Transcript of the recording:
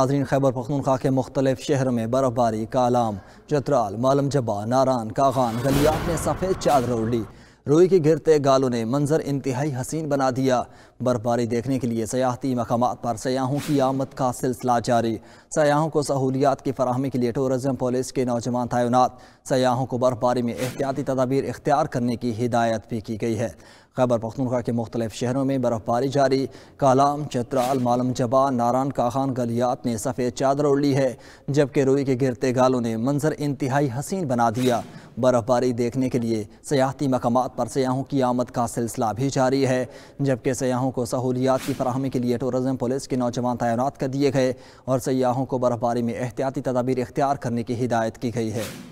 नाजरीन खैबर पखनखा के मुख्तलिफ शहरों में बर्फबारी कालाम चतराल मालम जबा नारान कागान गलियात ने सफ़ेद चादर उड़ी रुई के गिरते गालों ने मंजर इंतहाई हसीन बना दिया बर्फबारी देखने के लिए सयाहती मकाम पर सयाहों की आमद का सिलसिला जारी सयाहों को सहूलियात की फरहमी के लिए टूरिज़म पुलिस के नौजवान तैनात सयाहों को बर्फबारी में एहतियाती तदाबीर इख्तियार करने की हिदायत भी की गई है खैबर पख्तनखा के मुख्तलिफ शहरों में बर्फबारी जारी कालाम चतराल मालम जबा नारान काखान गलियात ने सफ़ेद चादर उड़ ली है जबकि रुई के गिरते गालों ने मंजर इंतहाई हसीन बना दिया बर्फ़बारी देखने के लिए सयाहती मकाम पर सयाहों की आमद का सिलसिला भी जारी है जबकि सयाहों को सहूलियात की फरहमी के लिए टूरिज़म पुलिस के नौजवान तैनात कर दिए गए और सयाहों को बर्फ़बारी में एहतियाती तदाबीर इख्तियार करने की हिदायत की गई है